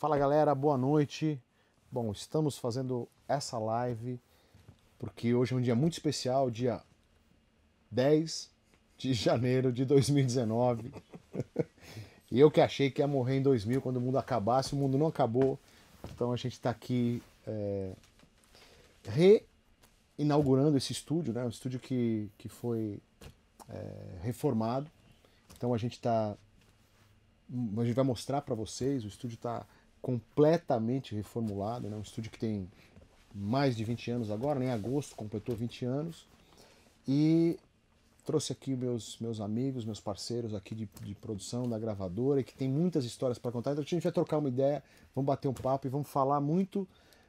Fala galera, boa noite. Bom, estamos fazendo essa live porque hoje é um dia muito especial, dia 10 de janeiro de 2019. e eu que achei que ia morrer em 2000 quando o mundo acabasse, o mundo não acabou. Então a gente está aqui é, reinaugurando esse estúdio, né? um estúdio que, que foi é, reformado. Então a gente está. A gente vai mostrar para vocês, o estúdio está completamente reformulado, né? um estúdio que tem mais de 20 anos agora, né? em agosto completou 20 anos. E trouxe aqui meus, meus amigos, meus parceiros aqui de, de produção da gravadora, que tem muitas histórias para contar. Então a gente vai trocar uma ideia, vamos bater um papo e vamos falar muito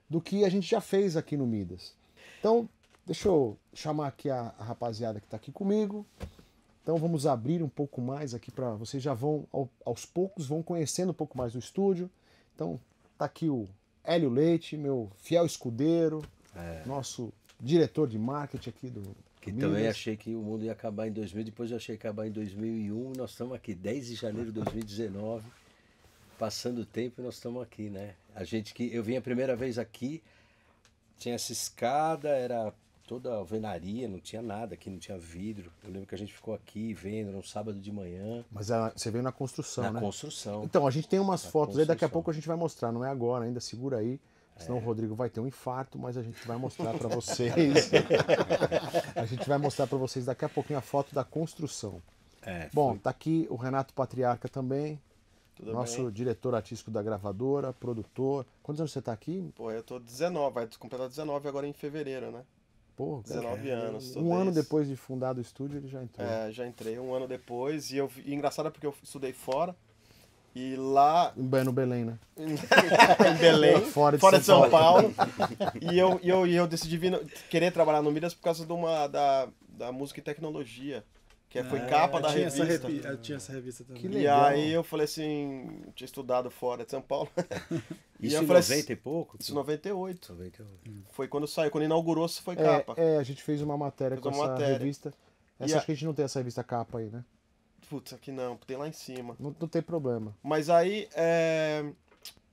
do que a gente já fez aqui no Midas. Então, deixa eu chamar aqui a, a rapaziada que está aqui comigo. Então vamos abrir um pouco mais aqui para vocês já vão ao, aos poucos vão conhecendo um pouco mais do estúdio. Então, tá aqui o Hélio Leite, meu fiel escudeiro, é. nosso diretor de marketing aqui do. Que Minas. também achei que o mundo ia acabar em 2000, depois eu achei que ia acabar em 2001. Nós estamos aqui, 10 de janeiro de 2019, passando o tempo e nós estamos aqui, né? A gente que. Eu vim a primeira vez aqui, tinha essa escada, era toda a alvenaria, não tinha nada aqui, não tinha vidro. Eu lembro que a gente ficou aqui vendo, era um sábado de manhã. Mas a, você veio na construção, na né? Na construção. Então, a gente tem umas na fotos construção. aí, daqui a pouco a gente vai mostrar, não é agora ainda, segura aí. Senão é. o Rodrigo vai ter um infarto, mas a gente vai mostrar para vocês. a gente vai mostrar para vocês daqui a pouquinho a foto da construção. É, Bom, foi... tá aqui o Renato Patriarca também. Tudo nosso bem? diretor artístico da gravadora, produtor. Quantos anos você tá aqui? Pô, eu tô 19, vai completar 19 agora em fevereiro, né? Pô, 19 é? cara, anos. Um ano depois de fundado o estúdio, ele já entrou. É, já entrei um ano depois. E, eu, e engraçado é porque eu estudei fora. E lá. No Belém, né? em Belém. Fora de, fora São, de São Paulo. Paulo. e, eu, e, eu, e eu decidi vir, querer trabalhar no Midas por causa de uma, da, da música e tecnologia. Que é, foi é, capa da revista. Revi eu tinha essa revista também. Que legal. E aí eu falei assim, tinha estudado fora de São Paulo. Isso em 90 assim, e pouco? Isso em 98. 98. Hum. Foi quando saiu, quando inaugurou, se foi é, capa. É, a gente fez uma matéria fez com uma essa matéria. revista. Essa e acho a... que a gente não tem essa revista capa aí, né? Putz, aqui não, tem lá em cima. Não, não tem problema. Mas aí, é...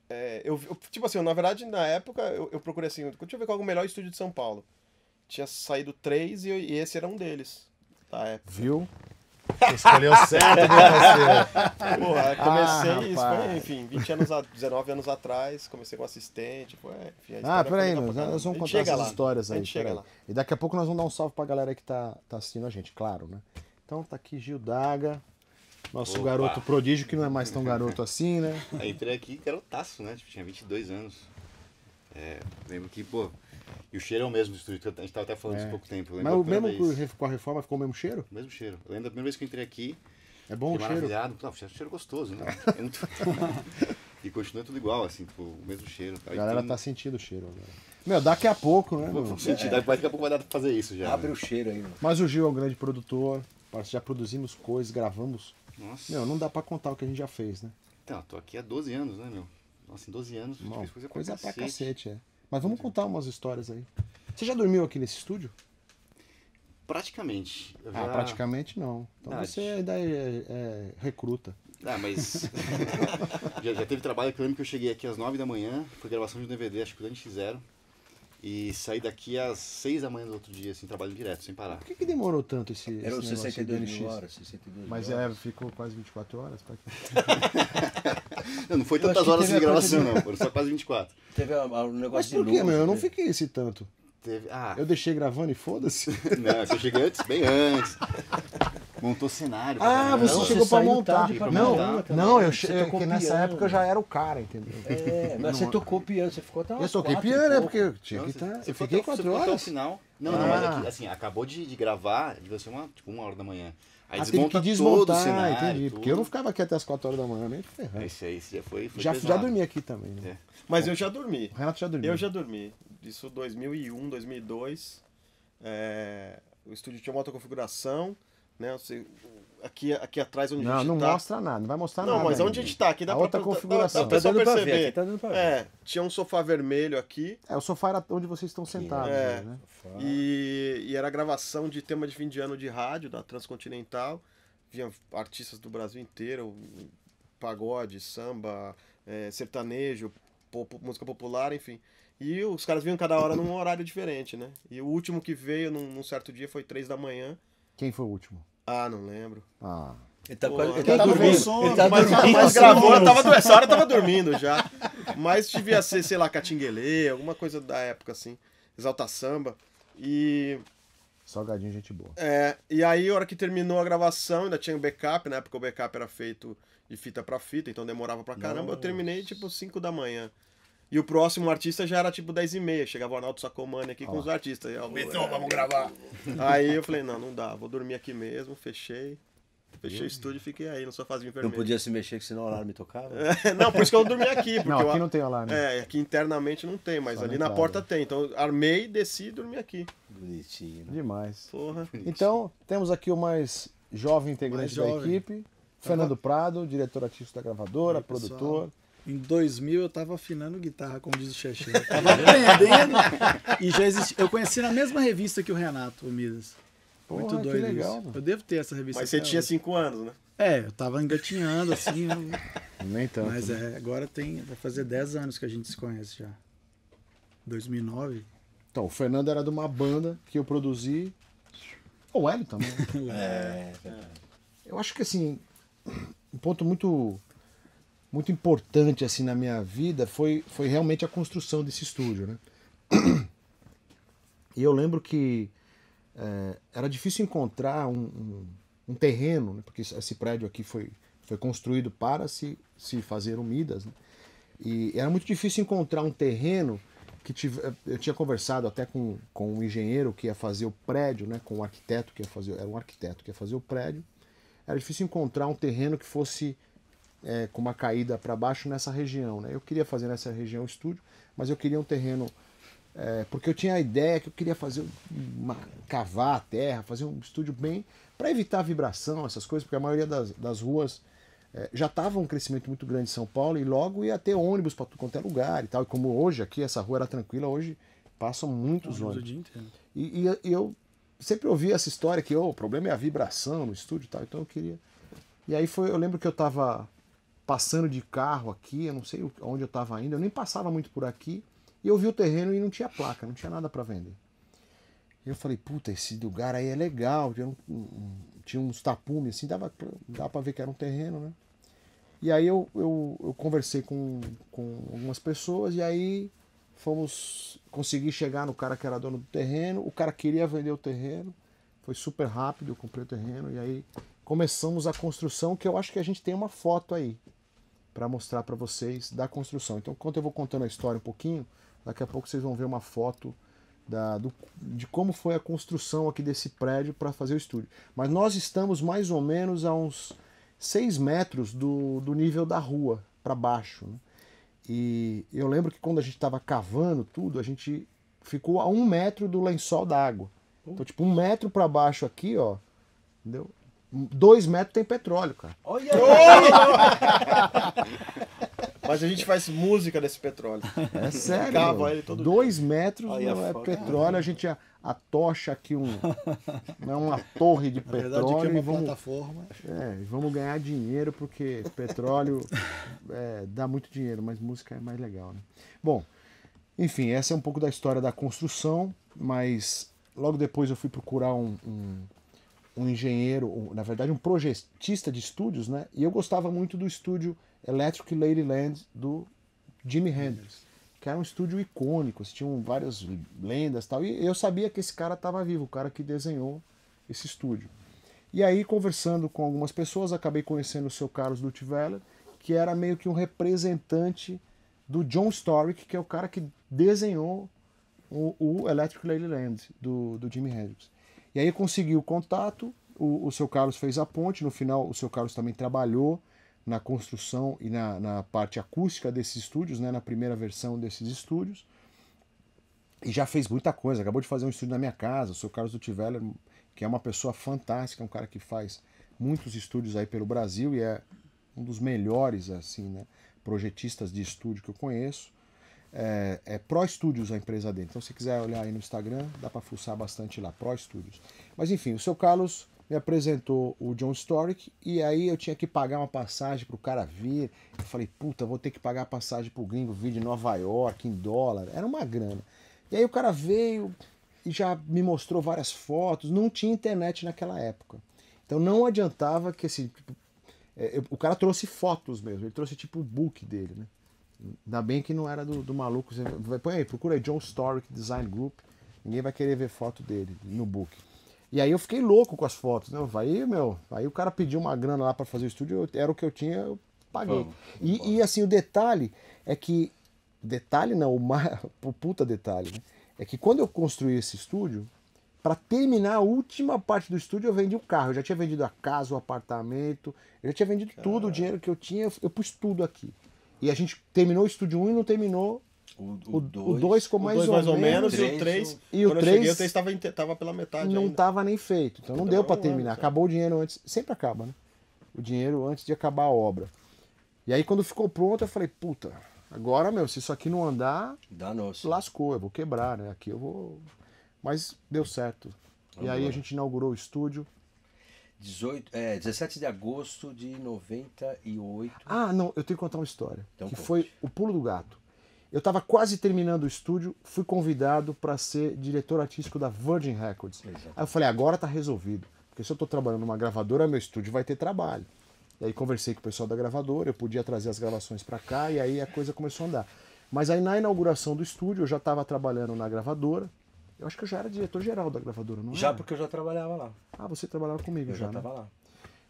É, eu, eu, tipo assim, na verdade, na época, eu, eu procurei assim, deixa eu ver qual é o melhor estúdio de São Paulo. Tinha saído três e, eu, e esse era um deles da época. Viu? escolheu certo, meu parceiro. Porra, comecei, ah, foi, enfim, 20 anos, a, 19 anos atrás, comecei como assistente, foi, enfim, Ah, peraí, nós vamos contar essas lá. histórias aí. chega lá. E daqui a pouco nós vamos dar um salve pra galera que tá, tá assistindo a gente, claro, né? Então tá aqui Gil Daga, nosso Opa. garoto prodígio, que não é mais tão garoto assim, né? Aí entrei aqui Taço né? Tipo, tinha 22 anos. É, lembro que, pô, e o cheiro é o mesmo do estúdio. A gente estava até falando isso é. há pouco tempo. Mas o mesmo vez... com a reforma ficou o mesmo cheiro? O mesmo cheiro. Eu lembro da primeira vez que eu entrei aqui. É bom o cheiro? Maravilhado. Não, cheiro, cheiro é gostoso. Né? É muito... e continua tudo igual, assim, tipo, o mesmo cheiro. Tá? A galera então... tá sentindo o cheiro agora. Meu, daqui a pouco, né? Vou sentir, daqui a pouco vai dar pra fazer isso já. Abre né? o cheiro aí. Mano. Mas o Gil é um grande produtor, já produzimos coisas, gravamos. Nossa. Meu, não dá pra contar o que a gente já fez, né? Então, tô aqui há 12 anos, né, meu? Nossa, em 12 anos, Bom, coisa, coisa pra cacete. Coisa pra cacete, é. Mas vamos contar umas histórias aí. Você já dormiu aqui nesse estúdio? Praticamente. Ah, já... Ah, praticamente não. Então não, você é ainda é, é, é, recruta. Ah, mas. já, já, teve trabalho que eu lembro que eu cheguei aqui às 9 da manhã, foi gravação de um DVD, acho que o Dante Zero. E saí daqui às 6 da manhã do outro dia, assim, trabalho direto, sem parar. Por que, que demorou tanto esse. Eram 62 mil horas, 62 Mas é, horas. é, ficou quase 24 horas. Tá? Não, foi tantas horas de gravação, não. Foram só quase 24. Teve um negócio Mas por que, mano? Eu não fiquei esse tanto. Teve... Ah. Eu deixei gravando e foda-se. Não, eu cheguei antes, bem antes. Montou cenário. Ah, você não, chegou você pra montar. Pra não, montar. não, eu cheguei. Porque é nessa época eu já era o cara, entendeu? É, mas você tocou piano, você ficou até Eu toquei piano, é porque eu tinha que estar. Tá, eu fiquei quatro horas. Não, não, mas aqui, ah. é assim, acabou de, gravar, devia ser uma tipo, hora da manhã. Aí ah, desmonta que desmontar, todo o cenário. Entendi, tudo. porque eu não ficava aqui até as 4 horas da manhã, nem ferrando. Esse aí já foi, foi já, já dormi aqui também. Né? É. Mas eu já dormi. O Renato já dormiu. Eu já dormi. Isso 2001, 2002. É... O estúdio tinha uma outra configuração, né? aqui, aqui atrás onde não, a gente não tá. Não, mostra nada, não vai mostrar não, nada. Não, mas onde a gente tá aqui dá a pra, outra tá- tá- configuração. Dá, dá, dá tá perceber. Pra tá ver, tá dando pra ver. É, tinha um sofá vermelho aqui. É, o sofá era onde vocês estão sentados, é, né? E, e era gravação de tema de fim de ano de rádio da Transcontinental. Vinha artistas do Brasil inteiro, pagode, samba, é, sertanejo, pop, música popular, enfim. E os caras vinham cada hora num horário diferente, né? E o último que veio num, num certo dia foi três da manhã. Quem foi o último? Ah, não lembro. Ah. Ele tá, Pô, ele tá, dormindo. Sono, ele tá mas, dormindo. Mas gravou, eu tava, essa hora eu tava dormindo já. Mas devia ser, sei lá, Catinguelê, alguma coisa da época assim. Exalta Samba. E. Salgadinho, gente boa. É, e aí, a hora que terminou a gravação, ainda tinha o um backup, na época o backup era feito de fita para fita, então demorava pra caramba. Nossa. Eu terminei tipo 5 da manhã. E o próximo artista já era tipo 10 e meia. Chegava o Arnaldo Sacomani aqui ah. com os artistas. Eu, vamos gravar. Aí eu falei, não, não dá, vou dormir aqui mesmo, fechei. Fechei o estúdio e fiquei aí no sofazinho vermelho. Não podia se mexer, senão o alarme tocava? É, não, por isso que eu dormi aqui. Porque não, aqui eu, não tem alarme. É, aqui internamente não tem, mas Só ali na, porta tem. Então armei, desci e dormi aqui. Bonitinho. Demais. Porra. Bonitinho. Então, temos aqui o mais jovem integrante mais jovem. da equipe, Fernando Prado, diretor artístico da gravadora, produtor. Pessoal. Em 2000 eu tava afinando guitarra, como diz o Xexé. Eu tava aprendendo e já existia. Eu conheci na mesma revista que o Renato, o Midas. Porra, Muito doido legal, Eu devo ter essa revista. Mas você tinha 5 anos, né? É, eu tava engatinhando assim. Eu... Nem tanto. Mas né? é, agora tem. Vai fazer 10 anos que a gente se conhece já. 2009. Então, o Fernando era de uma banda que eu produzi. O Hélio também. é, é. Eu acho que assim, um ponto muito muito importante assim na minha vida foi, foi realmente a construção desse estúdio, né? E eu lembro que é, era difícil encontrar um, um, um terreno, né? porque esse prédio aqui foi, foi construído para se, se fazer umidas, né? e era muito difícil encontrar um terreno que tive, eh, eu tinha conversado até com, com um engenheiro que ia fazer o prédio, né, com um arquiteto que ia fazer, era um arquiteto que ia fazer o prédio. Era difícil encontrar um terreno que fosse é, com uma caída para baixo nessa região. Né? Eu queria fazer nessa região o estúdio, mas eu queria um terreno. É, porque eu tinha a ideia que eu queria fazer uma, cavar a terra, fazer um estúdio bem. para evitar vibração, essas coisas, porque a maioria das, das ruas é, já estava um crescimento muito grande em São Paulo e logo ia ter ônibus para tudo quanto é lugar e tal. E como hoje aqui essa rua era tranquila, hoje passam muitos ônibus. ônibus. E, e, e, eu sempre ouvi essa história que oh, o problema é a vibração no estúdio e tal. Então eu queria. E aí foi, eu lembro que eu estava passando de carro aqui, eu não sei onde eu estava ainda, eu nem passava muito por aqui, e eu vi o terreno e não tinha placa, não tinha nada para vender. Eu falei, puta, esse lugar aí é legal, tinha, um, um, tinha uns tapumes assim, dava, dava para ver que era um terreno, né? E aí eu, eu, eu, conversei com, com algumas pessoas e aí fomos conseguir chegar no cara que era dono do terreno, o cara queria vender o terreno, foi super rápido, eu comprei o terreno e aí começamos a construção que eu acho que a gente tem uma foto aí para mostrar para vocês da construção. Então, enquanto eu vou contando a história um pouquinho, daqui a pouco vocês vão ver uma foto da, do, de como foi a construção aqui desse prédio para fazer o estúdio. Mas nós estamos mais ou menos a uns 6 metros do, do nível da rua para baixo. Né? E eu lembro que quando a gente estava cavando tudo, a gente ficou a um metro do lençol d'água. Então, tipo, um metro para baixo aqui, ó, entendeu? dois metros tem petróleo, cara. Olha! Mas a gente faz música desse petróleo. É sério. ele todo Dois dia. metros Olha, não é petróleo, a gente atocha aqui um, né, uma torre de petróleo. Na verdade, é e vamos, plataforma. É, vamos ganhar dinheiro, porque petróleo é, dá muito dinheiro, mas música é mais legal. Né? Bom, enfim, essa é um pouco da história da construção, mas logo depois eu fui procurar um, um um engenheiro, um, na verdade um projetista de estúdios, né? E eu gostava muito do estúdio Electric Ladyland do Jimi Hendrix, que era um estúdio icônico, tinham várias lendas tal. E eu sabia que esse cara estava vivo, o cara que desenhou esse estúdio. E aí, conversando com algumas pessoas, acabei conhecendo o seu Carlos Dutvella, que era meio que um representante do John Storick, que é o cara que desenhou o, o Electric Ladyland do, do Jimi Hendrix. E aí conseguiu o contato, o, o seu Carlos fez a ponte, no final o seu Carlos também trabalhou na construção e na, na parte acústica desses estúdios, né, na primeira versão desses estúdios. E já fez muita coisa, acabou de fazer um estúdio na minha casa, o seu Carlos do Tiveller, que é uma pessoa fantástica, um cara que faz muitos estúdios aí pelo Brasil e é um dos melhores assim, né, projetistas de estúdio que eu conheço é, é Pro Studios a empresa dele. Então, se quiser olhar aí no Instagram, dá para fuçar bastante lá, Pro Studios. Mas enfim, o seu Carlos me apresentou o John Storick e aí eu tinha que pagar uma passagem pro cara vir. Eu falei, puta, vou ter que pagar a passagem pro gringo vir de Nova York em dólar. Era uma grana. E aí o cara veio e já me mostrou várias fotos. Não tinha internet naquela época. Então não adiantava que esse. Assim, tipo, é, eu, o cara trouxe fotos mesmo, ele trouxe tipo o book dele, né? Ainda bem que não era do, do maluco. Você põe aí, procura aí John Storick Design Group. Ninguém vai querer ver foto dele no book. E aí eu fiquei louco com as fotos, né? Aí, meu, aí o cara pediu uma grana lá para fazer o estúdio, eu, era o que eu tinha, eu paguei. Vamos, vamos e, assim, o detalhe é que. Detalhe não, o, mais, o puta detalhe, né? É que quando eu construí esse estúdio, para terminar a última parte do estúdio, eu vendi o carro. Eu já tinha vendido a casa, o apartamento, eu já tinha vendido Caramba. tudo, o dinheiro que eu tinha, eu pus tudo aqui. E a gente terminou o estúdio 1 e não terminou o 2 ficou mais, dois, ou, mais ou menos. menos e o 3. E o 3 estava tava pela metade. Não estava nem feito. Então não deu para terminar. Ano, Acabou o dinheiro antes. Sempre acaba, né? O dinheiro antes de acabar a obra. E aí quando ficou pronto, eu falei, puta, agora, meu, se isso aqui não andar, Danoso. lascou, eu vou quebrar, né? Aqui eu vou. Mas deu certo. Vamos e aí lá. a gente inaugurou o estúdio. 18, é, 17 de agosto de 98. Ah, não, eu tenho que contar uma história. Então, que conte. foi o pulo do gato. Eu estava quase terminando o estúdio, fui convidado para ser diretor artístico da Virgin Records. Exato. Aí eu falei, agora tá resolvido. Porque se eu estou trabalhando numa gravadora, meu estúdio vai ter trabalho. E aí conversei com o pessoal da gravadora, eu podia trazer as gravações para cá e aí a coisa começou a andar. Mas aí na inauguração do estúdio, eu já estava trabalhando na gravadora, eu acho que eu já era diretor-geral da gravadora, não Já, era? porque eu já trabalhava lá. Ah, você trabalhava comigo eu já. já estava né? lá.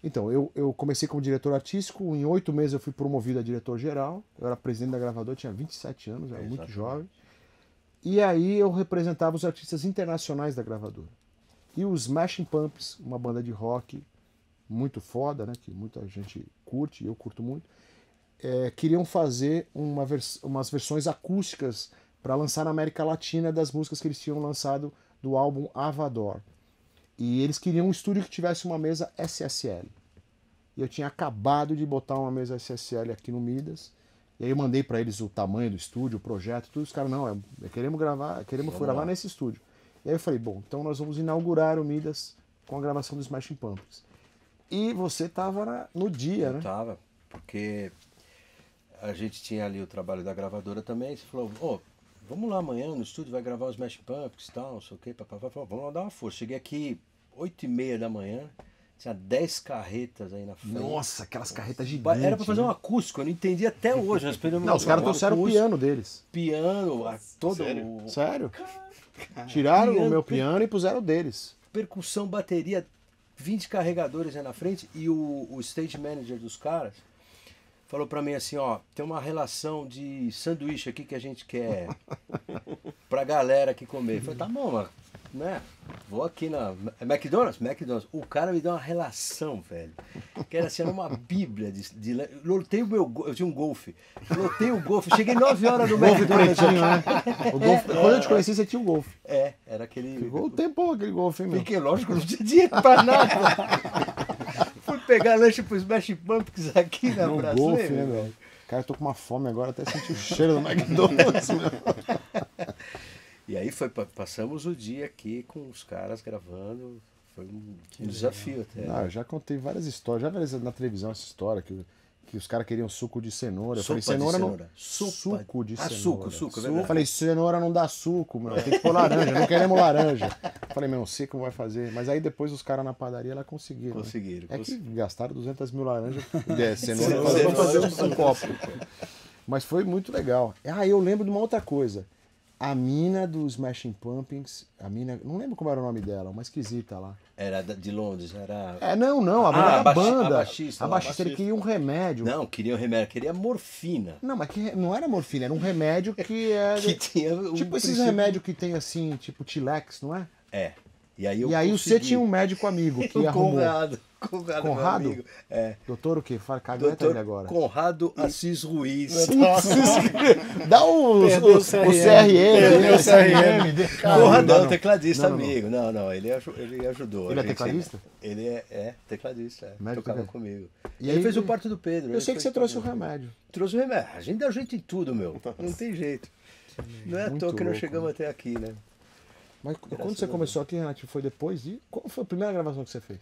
Então, eu, eu comecei como diretor artístico, em oito meses eu fui promovido a diretor-geral. Eu era presidente da gravadora, tinha 27 anos, era é, muito jovem. E aí eu representava os artistas internacionais da gravadora. E os Smashing Pumps, uma banda de rock muito foda, né? Que muita gente curte, eu curto muito. É, queriam fazer uma vers umas versões acústicas para lançar na América Latina das músicas que eles tinham lançado do álbum Avador. E eles queriam um estúdio que tivesse uma mesa SSL. E eu tinha acabado de botar uma mesa SSL aqui no Midas. E aí eu mandei para eles o tamanho do estúdio, o projeto, tudo. Os caras, não, é, queremos gravar, queremos Vamos gravar lá. nesse estúdio. E aí eu falei, bom, então nós vamos inaugurar o Midas com a gravação do Smashing Pumpkins. E você estava no dia, eu né? Tava, porque a gente tinha ali o trabalho da gravadora também. Você falou, ô, oh, vamos lá amanhã no estúdio, vai gravar os Mash Pumps e tal, não sei o que, papapá, vamos lá dar uma força. Cheguei aqui 8 e meia da manhã, tinha 10 carretas aí na frente. Nossa, aquelas carretas gigantes. Era pra fazer um né? acústico, eu não entendi até hoje. não, os caras trouxeram o piano deles. Piano, todo Sério? o. Sério? Cara, Tiraram piano, o meu piano e puseram o deles. Percussão, bateria, 20 carregadores aí na frente e o, o stage manager dos caras falou para mim assim, ó, tem uma relação de sanduíche aqui que a gente quer pra galera que comer. Eu falei, tá bom, mano, né? Vou aqui na É McDonald's, McDonald's. O cara me deu uma relação, velho. Que era assim, era uma bíblia de, de lotei o meu, eu tinha um golfe. Lotei o golfe, cheguei 9 horas no McDonald's. né? o golfe, é, quando eu te conheci você tinha um golfe. É, era aquele Ficou o tempo aquele golfe, meu. Fiquei lógico, não tinha dinheiro pra nada. pegar lanche pro Smash Pumpkins aqui na Não Brasília. Golfe, né, velho? Cara, eu tô com uma fome agora, até senti o cheiro do McDonald's, meu. E aí foi, passamos o dia aqui com os caras gravando. Foi um, um desafio até. Não, né? eu já contei várias histórias, já na televisão essa história que que os caras queriam suco de cenoura. Eu falei, cenoura, cenoura. não. Sopa. Suco de ah, cenoura. Suco, é suco, suco. eu falei, cenoura não dá suco, mano. Tem que pôr laranja, não queremos laranja. Eu falei, meu, seco vai fazer. Mas aí depois os caras na padaria lá conseguiram. Né? Conseguiram. Né? que gastaram 200 mil laranjas. de é, cenoura, fazer é um copo. Mas foi muito legal. Ah, eu lembro de uma outra coisa a mina dos Smashing Pumpkins, a mina, não lembro como era o nome dela, uma esquisita lá. Era de Londres, era. É, não, não, a ah, mina ah, era a banda. A baixista. A baixista, ele queria um remédio. Não, queria um remédio, queria morfina. Não, mas que, não era morfina, era um remédio que era. É que tinha um tipo princípio... esses remédios que tem assim, tipo Tilex, não é? É. E aí, eu e aí consegui. você tinha um médico amigo que o arrumou. Conrado, Conrado? meu amigo. É. Doutor o quê? Cagueta ele agora. Conrado Assis Ruiz. Dá os, os, o CRM. O CRM. Conradão, é tecladista não, não, amigo. Não, não, ele, ele ajudou. Ele é tecladista? Ele é, é tecladista. É. Tocava comigo. E ele aí, fez o parto do Pedro. Eu sei que você trouxe o remédio. Trouxe o remédio. A gente dá jeito em tudo, meu. Não tem jeito. Não é à toa que não chegamos né? até aqui, né? Mas quando você começou aqui, Renato, né, tipo, foi depois de. Qual foi a primeira gravação que você fez?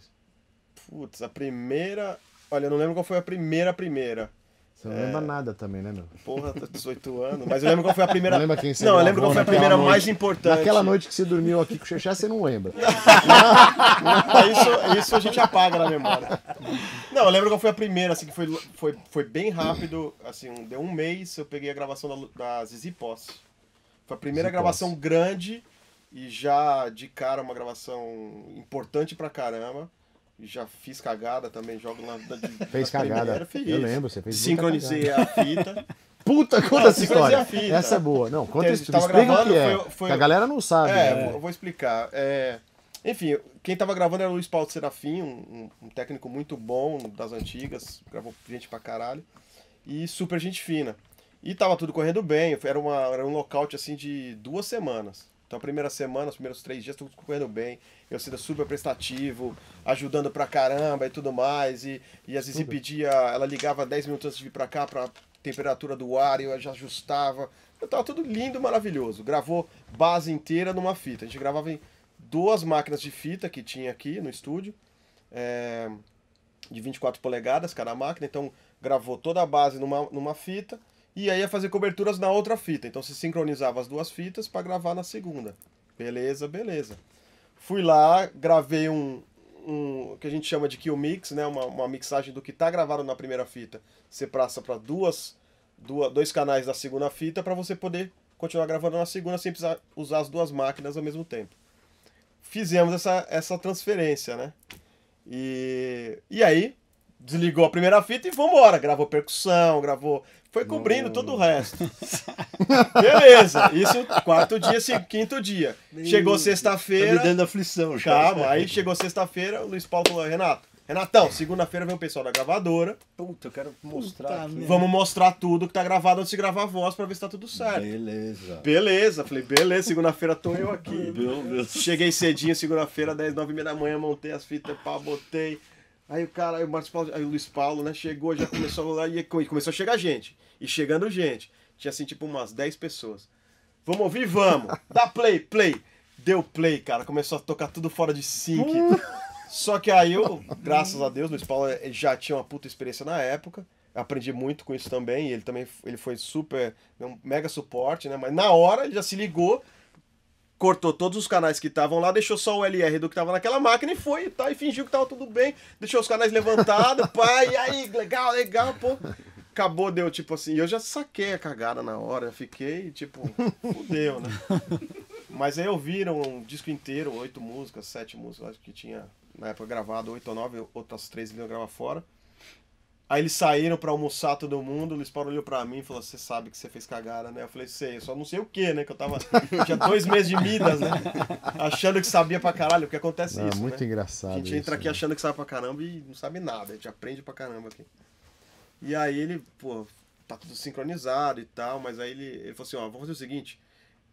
Putz, a primeira. Olha, eu não lembro qual foi a primeira primeira. Você não é... lembra nada também, né, meu? Porra, tá 18 anos. Mas eu lembro qual foi a primeira. Não lembra quem você Não, eu lembro qual foi a primeira noite. mais importante. Naquela noite que você dormiu aqui com o Xexé, você não lembra. isso, isso a gente apaga na memória. Não, eu lembro qual foi a primeira, assim, que foi, foi, foi bem rápido. Assim, deu um mês, eu peguei a gravação da, da Zizi Posse. Foi a primeira Zizi gravação Posse. grande e já de cara uma gravação importante pra caramba já fiz cagada também, jogo lá da, Fez cagada. Fiz. Eu lembro, você fez Sincronizei a fita. Puta, conta ah, essa história. Essa é boa. Não, conta isso. Explica gravando, o que é. Foi, foi... A galera não sabe. É, né? eu vou explicar. É... Enfim, quem tava gravando era o Luiz Paulo Serafim, um, um, técnico muito bom das antigas, gravou gente pra caralho. E super gente fina. E tava tudo correndo bem, era, uma, era um lockout assim de duas semanas. Então, a primeira semana, os primeiros três dias, tudo correndo bem. Eu sendo super prestativo, ajudando pra caramba e tudo mais. E, e às vezes pedia, impedia, ela ligava 10 minutos antes de vir pra cá, pra temperatura do ar, e eu já ajustava. tava tudo lindo, maravilhoso. Gravou base inteira numa fita. A gente gravava em duas máquinas de fita que tinha aqui no estúdio, é, de 24 polegadas cada máquina. Então, gravou toda a base numa, numa fita e aí ia fazer coberturas na outra fita. Então se sincronizava as duas fitas para gravar na segunda. Beleza, beleza. Fui lá, gravei um, um que a gente chama de kill mix, né? Uma, uma mixagem do que tá gravado na primeira fita. Você passa para duas, duas, dois canais da segunda fita para você poder continuar gravando na segunda sem precisar usar as duas máquinas ao mesmo tempo. Fizemos essa, essa transferência, né? E, e aí, desligou a primeira fita e vambora. Gravou percussão, gravou foi cobrindo todo o resto. Beleza. Isso quarto dia, cinco, quinto dia. chegou sexta-feira. Tá me dando aflição, já. Calma, aí chegou sexta-feira, o Luiz Paulo falou, Renato, Renatão, segunda-feira vem o pessoal da gravadora. Puta, eu quero mostrar. Puta, vamos mostrar tudo que tá gravado antes de gravar a voz pra ver se tá tudo certo. Beleza. Beleza. Falei, beleza, segunda-feira tô eu aqui. Meu Deus. Cheguei cedinho, segunda-feira, 10, 9 e meia da manhã, montei as fitas, pá, botei. Aí o cara, aí o, Marcos Paulo, aí o Luiz Paulo, né, chegou, já começou a e começou a chegar gente. E chegando gente. Tinha assim, tipo, umas 10 pessoas. Vamos ouvir? Vamos! Dá play, play! Deu play, cara. Começou a tocar tudo fora de sync. Só que aí eu, graças a Deus, Luiz Paulo eh, já tinha uma puta experiência na época. Aprendi muito com isso também. Ele também ele foi super, um mega suporte, né? Mas na hora ele já se ligou, cortou todos os canais que estavam lá, deixou só o LR do que estava naquela máquina e foi tá, e fingiu que estava tudo bem. Deixou os canais levantados, pai, e aí, legal, legal, pô acabou, deu tipo assim. e Eu já saquei a cagada na hora, fiquei tipo, fudeu, né? Mas aí ouviram um disco inteiro, oito músicas, sete músicas, acho que tinha na época gravado oito ou nove, outras três ele grava fora. Aí eles saíram para almoçar todo mundo, o Luiz Paulo olhou pra mim e falou, você sabe que você fez cagada, né? Eu falei, sei, eu só não sei o que, né? Que eu tava, tinha dois meses de Midas, né? Achando que sabia pra caralho, porque acontece não, isso, É muito né? engraçado A gente entra isso, aqui né? achando que sabe pra caramba e não sabe nada, a gente aprende pra caramba aqui. E aí ele, pô, tá tudo sincronizado e tal, mas aí ele, ele falou assim, ó, vamos fazer o seguinte,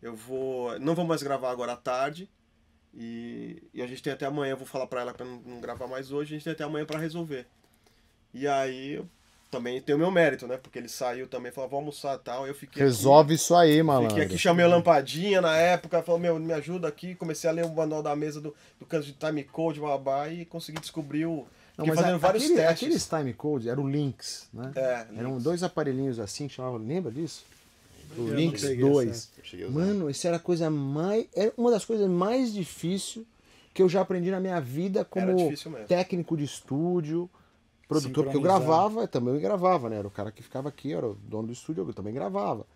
eu vou, não vou mais gravar agora à tarde, e, e a gente tem até amanhã, vou falar pra ela pra não, não gravar mais hoje, a gente tem até amanhã para resolver. E aí, também tem o meu mérito, né, porque ele saiu também, falou, vou almoçar e tal, eu fiquei Resolve aqui, isso aí, malandro. Fiquei aqui, chamei a Lampadinha na época, falou, meu, me ajuda aqui, comecei a ler o manual da mesa do, do canto de Time Code, babá, e consegui descobrir o não, mas fazendo a, vários aquele, testes. Aqueles time codes eram links, né? É, Eram dois aparelhinhos assim chamava lembra disso? O Lynx Links 2. Mano, isso era a coisa mais. Era uma das coisas mais difíceis que eu já aprendi na minha vida como técnico de estúdio, produtor, porque eu gravava, também gravava, né? Era o cara que ficava aqui, era o dono do estúdio, eu também gravava.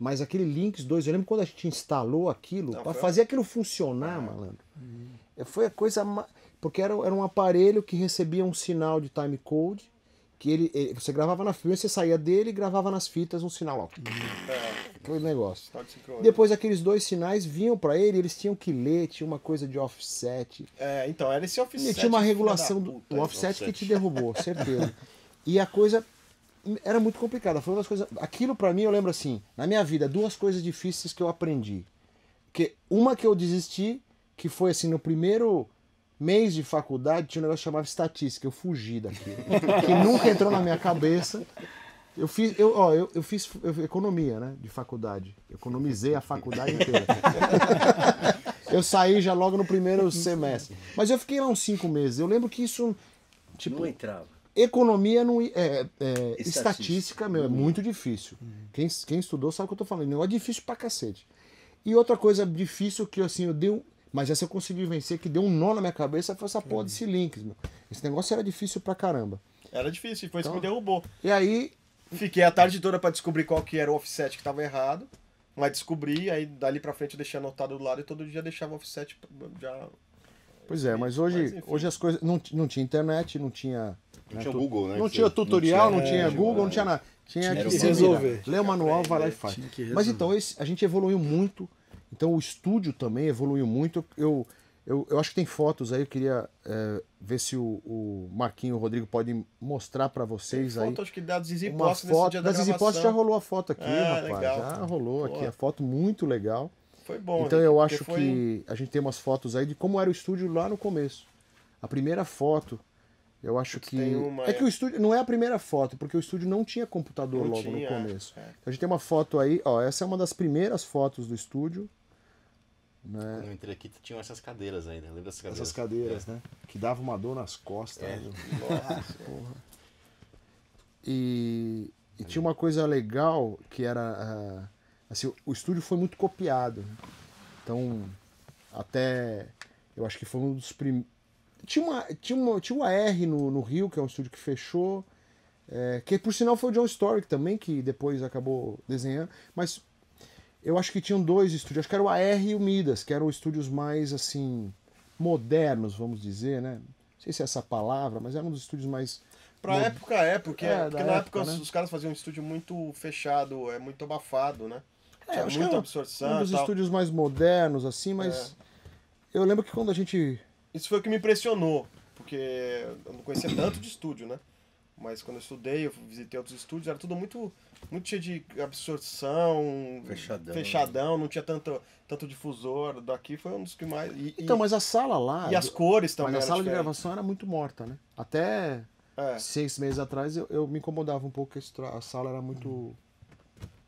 Mas aquele Links 2, eu lembro quando a gente instalou aquilo, para fazer aquilo funcionar, malandro. Uhum. Foi a coisa mais. Porque era, era um aparelho que recebia um sinal de time code que ele, ele, você gravava na filme, você saía dele e gravava nas fitas um sinal lá. Uhum. Aquele negócio. É. Depois aqueles dois sinais vinham para ele, eles tinham que ler, tinha uma coisa de offset. É, então, era esse offset. E tinha uma regulação do puta, offset, offset que te derrubou, certeza. e a coisa era muito complicada. Foi uma das coisas. Aquilo para mim eu lembro assim, na minha vida, duas coisas difíceis que eu aprendi. Que uma que eu desisti, que foi assim, no primeiro mês de faculdade tinha um negócio que chamava estatística. Eu fugi daquilo. que nunca entrou na minha cabeça. Eu fiz, eu, ó, eu, eu fiz economia, né? De faculdade. Economizei a faculdade inteira. eu saí já logo no primeiro semestre. Mas eu fiquei lá uns cinco meses. Eu lembro que isso. Tipo, não entrava. Economia não. É, é estatística. estatística, meu, é muito difícil. Uhum. Quem, quem estudou sabe o que eu tô falando. Negócio é difícil pra cacete. E outra coisa difícil que assim, eu dei um, mas essa eu consegui vencer, que deu um nó na minha cabeça, foi essa porra desse Lynx, mano. Esse negócio era difícil pra caramba. Era difícil, foi então, isso que me então, derrubou. E aí. Fiquei a tarde toda para descobrir qual que era o offset que tava errado. Mas descobri, aí dali pra frente eu deixei anotado do lado e todo dia deixava o offset já. Pois é, mas hoje, mas, hoje as coisas. Não, não tinha internet, não tinha. Não né, tinha tu... Google, né? Não tinha tutorial, não tinha, não tinha Google, não, não tinha nada. Tinha, tinha que, resolver. Lê o manual, vai lá e faz. Mas então, esse, a gente evoluiu muito então o estúdio também evoluiu muito. Eu, eu, eu acho que tem fotos aí, eu queria é, ver se o, o Marquinho o Rodrigo pode mostrar para vocês tem aí. acho que da Zizi uma foto, da, da Zizi já rolou a foto aqui, é, rapaz. Legal. Já rolou Pô. aqui a foto muito legal. Foi bom. Então né? eu acho foi... que a gente tem umas fotos aí de como era o estúdio lá no começo. A primeira foto eu acho que. Uma, é, é, que o estúdio. Não é a primeira foto, porque o estúdio não tinha computador não logo tinha, no é, começo. É. Então a gente tem uma foto aí, ó. Essa é uma das primeiras fotos do estúdio. Né? entrei aqui, tinham essas cadeiras ainda, lembra dessas cadeiras? Essas cadeiras, é. né? Que dava uma dor nas costas. É. Né? Nossa, porra. E, e tinha uma coisa legal que era. Ah, assim, o estúdio foi muito copiado. Né? Então, até. Eu acho que foi um dos primeiros. Tinha uma, tinha uma tinha uma R no, no Rio, que é um estúdio que fechou. É, que por sinal foi o John Story também, que depois acabou desenhando. Mas eu acho que tinham dois estúdios, acho que era o AR e o Midas, que eram estúdios mais assim modernos, vamos dizer, né? Não sei se é essa palavra, mas eram um dos estúdios mais Pra mod... época é, porque, é, porque na época, época né? os caras faziam um estúdio muito fechado, é muito abafado, né? É, Tinha muita absorção. Um dos tal. estúdios mais modernos, assim, mas é. eu lembro que quando a gente. Isso foi o que me impressionou, porque eu não conhecia tanto de estúdio, né? Mas quando eu estudei, eu visitei outros estúdios, era tudo muito, muito cheio de absorção, fechadão, fechadão não tinha tanto, tanto difusor. Daqui foi um dos que mais. E, então, e, mas a sala lá. E as cores também. Mas a sala diferente. de gravação era muito morta, né? Até é. seis meses atrás eu, eu, me incomodava um pouco que a sala era muito,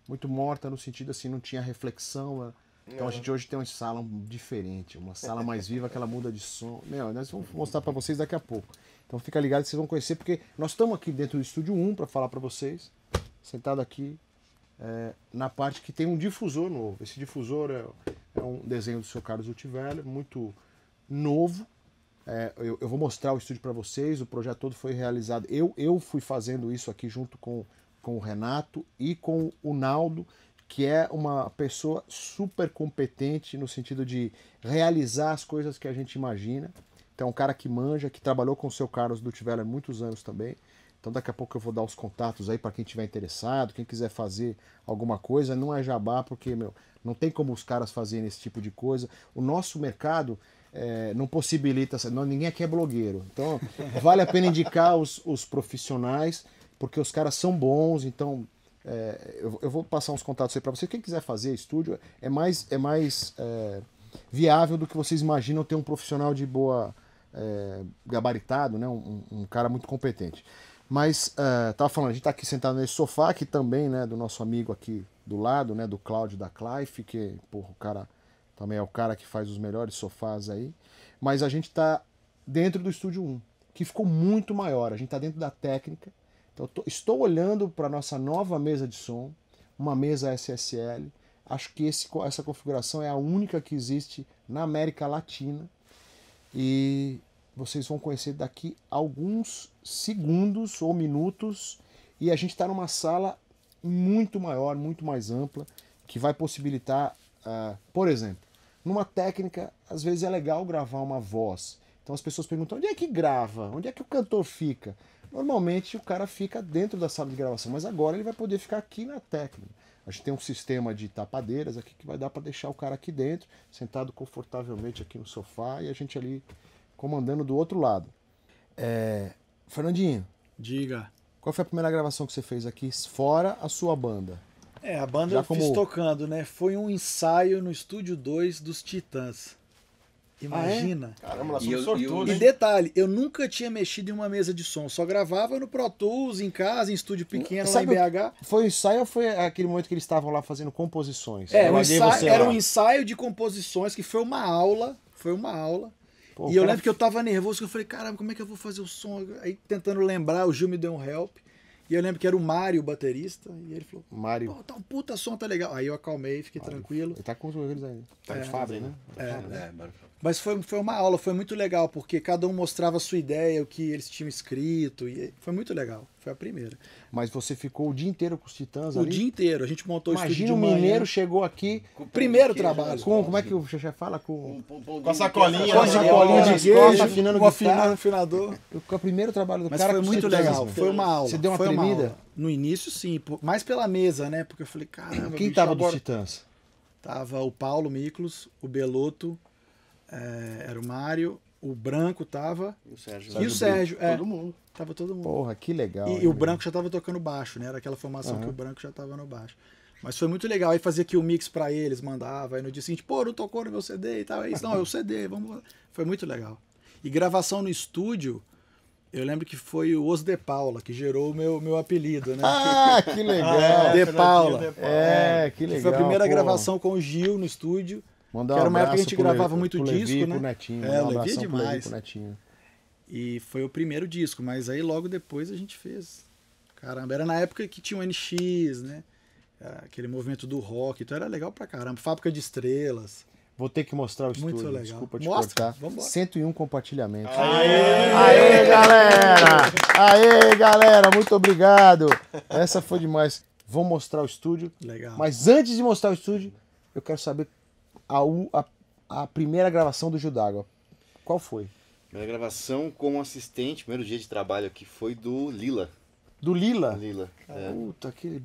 muito morta no sentido assim, não tinha reflexão. Né? Então a é. gente hoje tem uma sala diferente, uma sala mais viva que ela muda de som. Meu, nós vamos mostrar para vocês daqui a pouco. Então fica ligado, vocês vão conhecer, porque nós estamos aqui dentro do estúdio 1 para falar para vocês, sentado aqui é, na parte que tem um difusor novo. Esse difusor é, é um desenho do seu Carlos Utivelli, muito novo. É, eu, eu, vou mostrar o estúdio para vocês, o projeto todo foi realizado. Eu, eu fui fazendo isso aqui junto com, com o Renato e com o Naldo, que é uma pessoa super competente no sentido de realizar as coisas que a gente imagina. Então é um cara que manja, que trabalhou com o seu Carlos Dutivelo há muitos anos também. Então daqui a pouco eu vou dar os contatos aí para quem tiver interessado, quem quiser fazer alguma coisa, não é jabá porque meu, não tem como os caras fazerem esse tipo de coisa. O nosso mercado é, não possibilita, não, ninguém aqui é blogueiro. Então vale a pena indicar os, os profissionais porque os caras são bons. Então é, eu, eu, vou passar uns contatos aí para você. Quem quiser fazer estúdio é mais é mais é, viável do que vocês imaginam ter um profissional de boa é, gabaritado, né? Um, um, cara muito competente. Mas estava é, tava falando, a gente está aqui sentado nesse sofá aqui também, né? Do nosso amigo aqui do lado, né? Do Cláudio da Clife, que porra, o cara também é o cara que faz os melhores sofás aí. Mas a gente está dentro do estúdio 1, que ficou muito maior. A gente está dentro da técnica. Então tô, estou olhando para nossa nova mesa de som, uma mesa SSL. Acho que esse, essa configuração é a única que existe na América Latina e vocês vão conhecer daqui alguns segundos ou minutos. E a gente está numa sala muito maior, muito mais ampla, que vai possibilitar, uh, por exemplo, numa técnica, às vezes é legal gravar uma voz. Então as pessoas perguntam: onde é que grava? Onde é que o cantor fica? Normalmente o cara fica dentro da sala de gravação, mas agora ele vai poder ficar aqui na técnica. A gente tem um sistema de tapadeiras aqui que vai dar para deixar o cara aqui dentro, sentado confortavelmente aqui no sofá e a gente ali comandando do outro lado. É... Fernandinho. Diga. Qual foi a primeira gravação que você fez aqui, fora a sua banda? É, a banda Já eu como... fiz tocando, né? Foi um ensaio no estúdio 2 dos Titãs. Imagina. Ah, é? Caramba, nós somos E detalhe, eu nunca tinha mexido em uma mesa de som, só gravava no Pro Tools, em casa, em estúdio pequeno, lá em BH. Foi o ensaio ou foi aquele momento que eles estavam lá fazendo composições? É, um ensaio, era lá. um ensaio de composições que foi uma aula, foi uma aula. Pô, e eu lembro que eu tava nervoso, que eu falei, caramba, como é que eu vou fazer o som? Aí tentando lembrar, o Gil me deu um help. E eu lembro que era o Mário, baterista, e ele falou: Mário. Pô, tá um puta som, tá legal. Aí eu acalmei, fiquei Mário. tranquilo. Ele tá com os joelhos aí. Tá é, de Fabre, né? é, Fabre. Tá é, né? Mas foi, foi uma aula, foi muito legal, porque cada um mostrava a sua ideia, o que eles tinham escrito, e foi muito legal. Foi a primeira. Mas você ficou o dia inteiro com os Titãs o ali? O dia inteiro. A gente montou Imagina o Imagina o mineiro chegou aqui. Com primeiro trabalho. Com, como é que o Xexé fala? Com, com, com, com a né? sacolinha. Com a sacolinha de queijo. Afinando o guitarra, afinador. Com o primeiro trabalho do Mas cara. Foi muito legal. Foi uma aula. Você deu uma foi tremida? No início, sim. Mais pela mesa, né? Porque eu falei, caramba. Quem bicho, tava agora... dos Titãs? Tava o Paulo Miklos, o Beloto, é, era o Mário, o Branco tava. E o Sérgio. Sérgio e o Sérgio, é, Todo mundo. Tava todo mundo. Porra, que legal. E, e o Branco já tava tocando baixo, né? Era aquela formação uhum. que o Branco já tava no baixo. Mas foi muito legal. Aí fazia aqui o um mix para eles, mandava. Aí no dia seguinte, pô, não tocou no meu CD e tal. Aí, não, é o CD, vamos. Foi muito legal. E gravação no estúdio, eu lembro que foi o Os de Paula que gerou o meu, meu apelido, né? Ah, que legal! de, ah, é Paula. de é, Paula. É, que legal. Que foi a primeira pô. gravação com o Gil no estúdio. Mandar que era uma época que a gente gravava Le, muito disco, né? É, Levi, né? Pro Netinho, é, um demais. Pro Levi, pro E foi o primeiro disco, mas aí logo depois a gente fez. Caramba, era na época que tinha o NX, né? Aquele movimento do rock, então era legal pra caramba. Fábrica de estrelas. Vou ter que mostrar o estúdio, Muito legal. desculpa te Mostra, cortar. Vambora. 101 compartilhamentos. Aê! Aê, galera! Aê, galera! Muito obrigado! Essa foi demais. Vou mostrar o estúdio. Legal. Mas antes de mostrar o estúdio, eu quero saber a, a, a primeira gravação do Judágua? Qual foi? primeira gravação como assistente, primeiro dia de trabalho aqui, foi do Lila. Do Lila? Lila. É. Puta, aquele.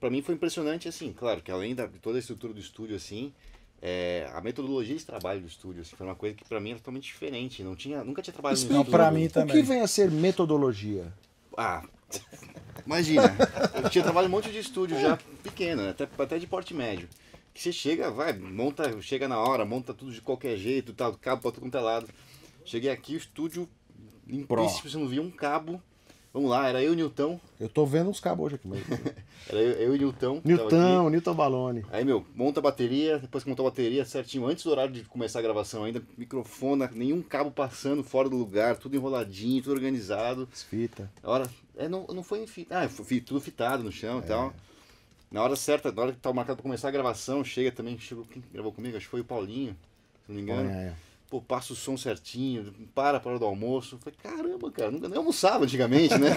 pra mim foi impressionante, assim, claro, que além da toda a estrutura do estúdio, assim, é, a metodologia de trabalho do estúdio assim, foi uma coisa que para mim era totalmente diferente. Não tinha, nunca tinha trabalhado Explica no para mim também. O que vem a ser metodologia? Ah, imagina. eu tinha trabalhado em um monte de estúdio já pequeno, né, até, até de porte médio que você chega, vai, monta, chega na hora, monta tudo de qualquer jeito, tal, tá, cabo pra tudo quanto é lado. Cheguei aqui, o estúdio limpíssimo, você não via um cabo. Vamos lá, era eu e o Nilton. Eu tô vendo uns cabos hoje aqui mesmo. era eu, eu, e o Nilton. Nilton, Nilton Balone. Aí, meu, monta a bateria, depois que montou a bateria certinho, antes do horário de começar a gravação ainda, microfone, nenhum cabo passando fora do lugar, tudo enroladinho, tudo organizado. As fita. é, não, não foi em fita. Ah, foi tudo fitado no chão é. e tal. Na hora certa, na hora que tá marcado pra começar a gravação, chega também, chegou, quem gravou comigo? Acho que foi o Paulinho, se não me engano. É, é. Pô, passa o som certinho, para para hora do almoço. Falei, caramba, cara, nunca nem almoçava antigamente, né?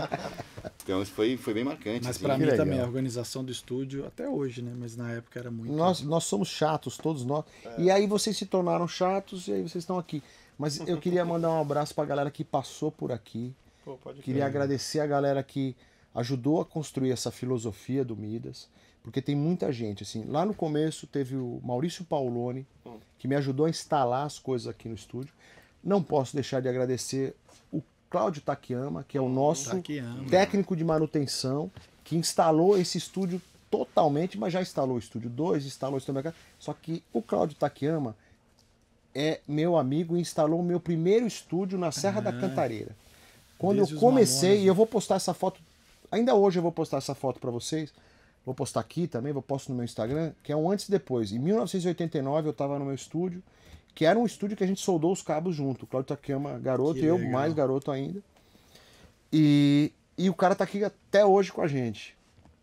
então isso foi, foi bem marcante. Mas assim. para mim legal. também, a organização do estúdio, até hoje, né? Mas na época era muito. Nós, nós somos chatos, todos nós. É. E aí vocês se tornaram chatos e aí vocês estão aqui. Mas eu queria mandar um abraço pra galera que passou por aqui. Pô, queria crer. agradecer a galera que ajudou a construir essa filosofia do Midas, porque tem muita gente. assim Lá no começo teve o Maurício Pauloni hum. que me ajudou a instalar as coisas aqui no estúdio. Não posso deixar de agradecer o Cláudio Takiyama, que é o hum, nosso técnico de manutenção, que instalou esse estúdio totalmente, mas já instalou o Estúdio 2, instalou o Estúdio Só que o Cláudio Takiyama é meu amigo e instalou o meu primeiro estúdio na Serra ah, da Cantareira. Quando eu comecei, né? e eu vou postar essa foto Ainda hoje eu vou postar essa foto para vocês. Vou postar aqui também, vou postar no meu Instagram, que é um antes e depois. Em 1989 eu estava no meu estúdio, que era um estúdio que a gente soldou os cabos junto. O Claudio Takema, garoto, e eu mais garoto ainda. E, e o cara tá aqui até hoje com a gente.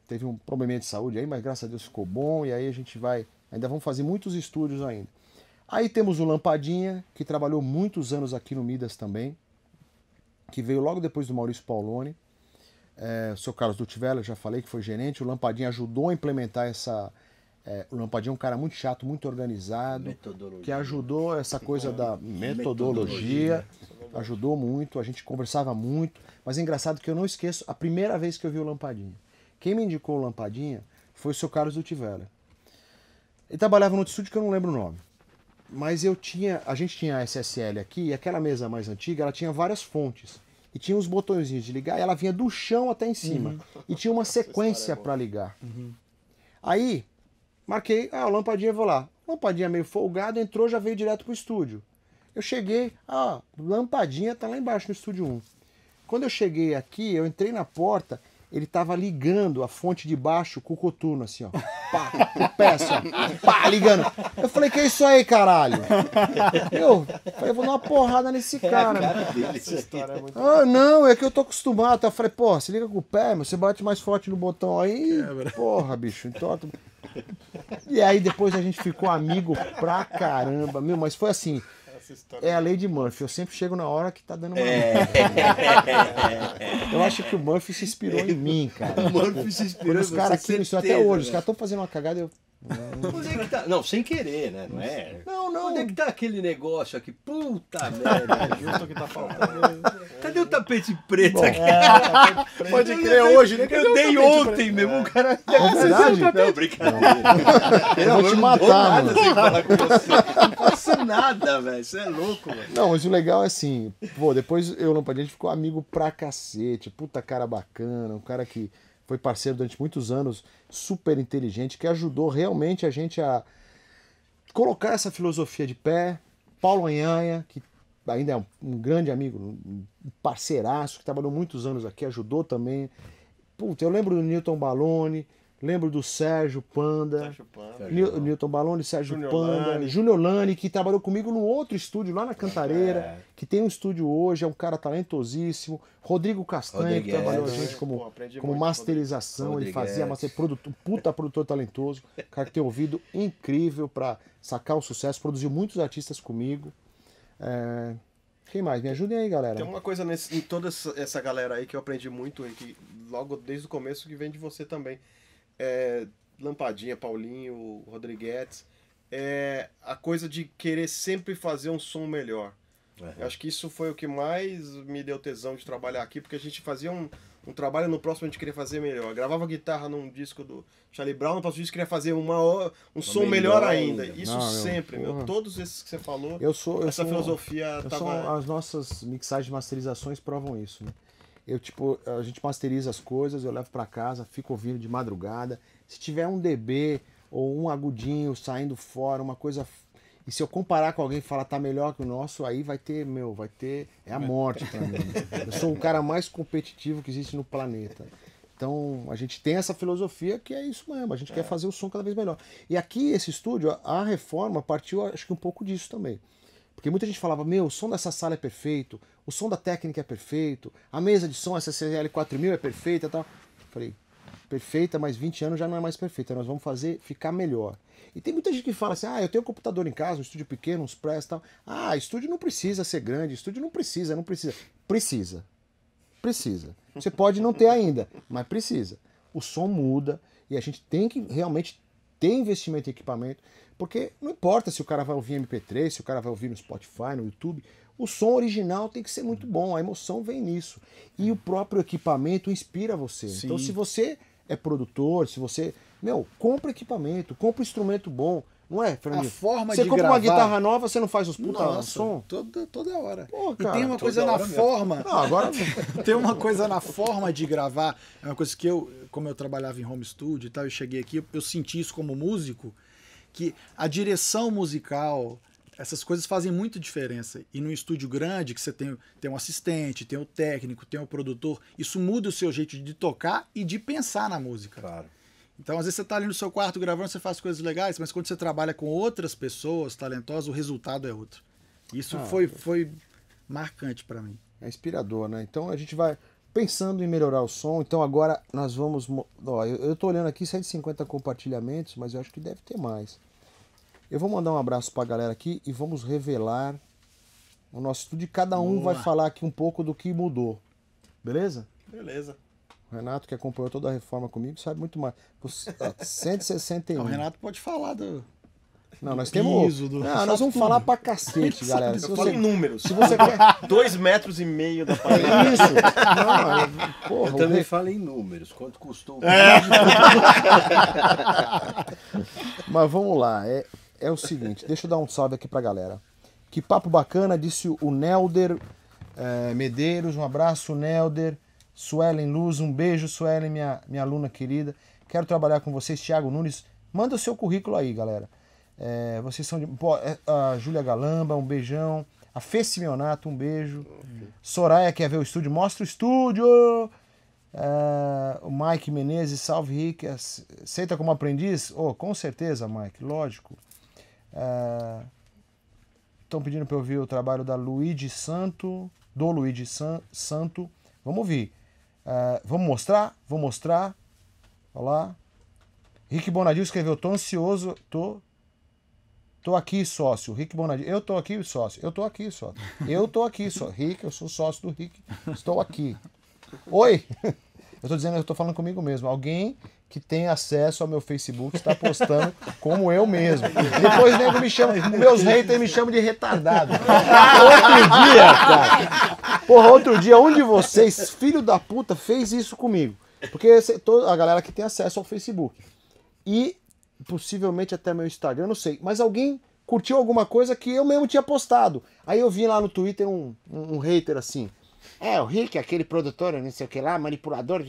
Teve um probleminha de saúde aí, mas graças a Deus ficou bom. E aí a gente vai. Ainda vamos fazer muitos estúdios ainda. Aí temos o Lampadinha, que trabalhou muitos anos aqui no Midas também, que veio logo depois do Maurício Paulone. É, o seu Carlos Dutivella, já falei que foi gerente. O Lampadinha ajudou a implementar essa. É, o Lampadinha é um cara muito chato, muito organizado, que ajudou essa coisa da metodologia, ajudou muito. A gente conversava muito, mas é engraçado que eu não esqueço a primeira vez que eu vi o Lampadinha. Quem me indicou o Lampadinha foi o seu Carlos Dutivella. Ele trabalhava no estúdio que eu não lembro o nome mas eu tinha, a gente tinha a SSL aqui e aquela mesa mais antiga, ela tinha várias fontes e tinha os botõezinhos de ligar, e ela vinha do chão até em cima. Uhum. E tinha uma é sequência é para ligar. Uhum. Aí, marquei, ah, a lampadinha vou lá. Lampadinha meio folgado, entrou, já veio direto pro estúdio. Eu cheguei, ah, lampadinha tá lá embaixo no estúdio 1. Quando eu cheguei aqui, eu entrei na porta, ele tava ligando a fonte de baixo com o coturno, assim, ó. pá, peça, pá, ligando. Eu falei, que é isso aí, caralho? Eu falei, vou dar uma porrada nesse é cara. É cara essa história é muito ah, não, é que eu tô acostumado. Eu falei, porra, se liga com o pé, meu, você bate mais forte no botão aí, porra, bicho, então E aí depois a gente ficou amigo pra caramba, meu, mas foi assim, é a lei de Murphy. Eu sempre chego na hora que tá dando uma. É. eu acho que o Murphy se inspirou em mim, cara. O Murphy se inspirou. Quando os caras aqui no até hoje, os né? caras estão fazendo uma cagada, eu. Onde é que tá? Não, sem querer, né? Não é? Não, não. Onde é que tá aquele negócio aqui? Puta merda. É Justo que tá faltando. Cadê o tapete preto aqui? É, Pode crer hoje, né? Eu dei ontem mesmo. O cara. É, é verdade? Não, brincadeira. Eu vou te matar. Não, não, não, nada, velho. Você é louco, mano. Não, mas o legal é assim, pô, depois eu não a gente ficou amigo pra cacete, puta cara bacana, um cara que foi parceiro durante muitos anos, super inteligente, que ajudou realmente a gente a colocar essa filosofia de pé. Paulo Anhanha, que ainda é um, um grande amigo, um parceiraço, que trabalhou muitos anos aqui, ajudou também. Puta, eu lembro do Newton Balone, Lembro do Sérgio Panda, Sérgio Panda Newton Balone, Sérgio Junior Panda, Lani. Lani, que trabalhou comigo no outro estúdio lá na Cantareira, é. que tem um estúdio hoje, é um cara talentosíssimo. Rodrigo Castanho, que trabalhou a gente como, Pô, como masterização, ele fazia master, produto puta produtor talentoso, cara que tem ouvido incrível para sacar o sucesso, produziu muitos artistas comigo. É... Quem mais? Me ajudem aí, galera. Tem uma coisa nesse, em toda essa galera aí que eu aprendi muito e que logo desde o começo que vem de você também é, Lampadinha, Paulinho, Rodrigues, é, a coisa de querer sempre fazer um som melhor. Uhum. Acho que isso foi o que mais me deu tesão de trabalhar aqui, porque a gente fazia um, um trabalho no próximo a gente queria fazer melhor. Eu gravava guitarra num disco do Charlie Brown, no próximo disco queria fazer uma, um som melhor, melhor ainda. ainda. Isso Não, sempre, meu, meu, Todos esses que você falou, eu sou, eu essa sou, filosofia eu tava... sou, as nossas mixagens e masterizações provam isso, né? Eu, tipo, a gente masteriza as coisas, eu levo para casa, fico ouvindo de madrugada. Se tiver um DB ou um agudinho saindo fora, uma coisa. E se eu comparar com alguém e falar tá melhor que o nosso, aí vai ter, meu, vai ter. É a morte também. mim. Eu sou o cara mais competitivo que existe no planeta. Então a gente tem essa filosofia que é isso mesmo, a gente é. quer fazer o som cada vez melhor. E aqui, esse estúdio, a reforma partiu acho que um pouco disso também. Porque muita gente falava, meu, o som dessa sala é perfeito, o som da técnica é perfeito, a mesa de som, essa CL4000 é perfeita e tal. falei, perfeita, mas 20 anos já não é mais perfeita, nós vamos fazer ficar melhor. E tem muita gente que fala assim, ah, eu tenho um computador em casa, um estúdio pequeno, uns press e tal. Ah, estúdio não precisa ser grande, estúdio não precisa, não precisa. Precisa. Precisa. Você pode não ter ainda, mas precisa. O som muda e a gente tem que realmente ter investimento em equipamento, porque não importa se o cara vai ouvir MP3, se o cara vai ouvir no Spotify, no YouTube, o som original tem que ser muito bom, a emoção vem nisso. E o próprio equipamento inspira você. Sim. Então, se você é produtor, se você. Meu, compra equipamento, compra um instrumento bom. Não é, Fernandinho? A forma você de compra uma guitarra nova, você não faz os puta Nossa, som? Toda, toda hora. Pô, cara, e tem uma coisa na forma. Não, agora tem uma coisa na forma de gravar. É uma coisa que eu, como eu trabalhava em home studio e tal, eu cheguei aqui, eu senti isso como músico, que a direção musical, essas coisas fazem muito diferença. E num estúdio grande, que você tem, tem um assistente, tem o um técnico, tem o um produtor, isso muda o seu jeito de tocar e de pensar na música. Claro. Então, às vezes você está ali no seu quarto gravando, você faz coisas legais, mas quando você trabalha com outras pessoas talentosas, o resultado é outro. Isso ah, foi, é. foi marcante para mim. É inspirador, né? Então a gente vai pensando em melhorar o som. Então agora nós vamos. Ó, eu, estou olhando aqui 150 compartilhamentos, mas eu acho que deve ter mais. Eu vou mandar um abraço para a galera aqui e vamos revelar o nosso estúdio. Cada um Boa. vai falar aqui um pouco do que mudou. Beleza? Beleza. O Renato, que acompanhou toda a reforma comigo, sabe muito mais. 161. o Renato pode falar do. Não, nós temos. Do... Não, ah, nós vamos falar pra cacete, galera. Se eu você... em números. Se você quer. Dois metros e meio da parede. É isso. Não, Porra, eu também re... falo em números. Quanto custou o. É. Mas vamos lá. É, é o seguinte, deixa eu dar um salve aqui pra galera. Que papo bacana, disse o Nelder é, Medeiros. Um abraço, Nelder. Suelen Luz, um beijo, Suelen, minha, minha aluna querida. Quero trabalhar com vocês, Thiago Nunes. Manda o seu currículo aí, galera. É, vocês são de. Pô, é, a Júlia Galamba, um beijão. A Fê Simeonato, um beijo. Soraya quer ver o estúdio? Mostra o estúdio! É, o Mike Menezes, salve Rick. É, aceita como aprendiz? Oh, com certeza, Mike, lógico. Estão é, pedindo para eu ver o trabalho da Luigi Santo, do Luigi San, Santo. Vamos ouvir. Uh, vamos mostrar? Vou mostrar. Olha lá. Rick Bonadil escreveu: tô ansioso, tô. Tô aqui, sócio. Rick Bonadil. Eu tô aqui, sócio. Eu tô aqui, sócio. Eu tô aqui, sócio. Rick, eu sou sócio do Rick. Estou aqui. Oi! Eu tô dizendo, eu tô falando comigo mesmo. Alguém que tem acesso ao meu Facebook está postando como eu mesmo. Depois nego me chama, meus haters me chamam de retardado. Outro dia, cara. Porra, outro dia, um de vocês, filho da puta, fez isso comigo. Porque a galera que tem acesso ao Facebook. E possivelmente até meu Instagram, não sei. Mas alguém curtiu alguma coisa que eu mesmo tinha postado. Aí eu vi lá no Twitter um, um, um hater assim. É, o Rick, aquele produtor, não sei o que lá, manipulador,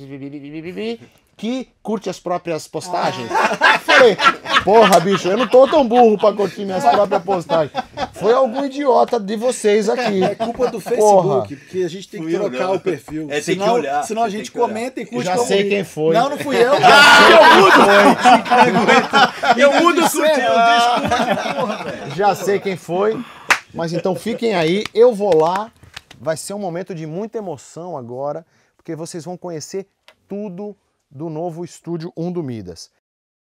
que curte as próprias postagens. Ah. Falei, porra, bicho, eu não tô tão burro pra curtir minhas próprias postagens. Foi algum idiota de vocês é aqui. É culpa do Facebook, porra. porque a gente tem que trocar né? o perfil. É, senão, tem que olhar. Senão a gente comenta e curte Já como... sei quem foi. Não, não fui eu. Ah, eu mudo. Eu mudo o velho. Já sei quem foi. Mas então fiquem aí, eu vou lá. Vai ser um momento de muita emoção agora, porque vocês vão conhecer tudo do novo estúdio 1 do Midas.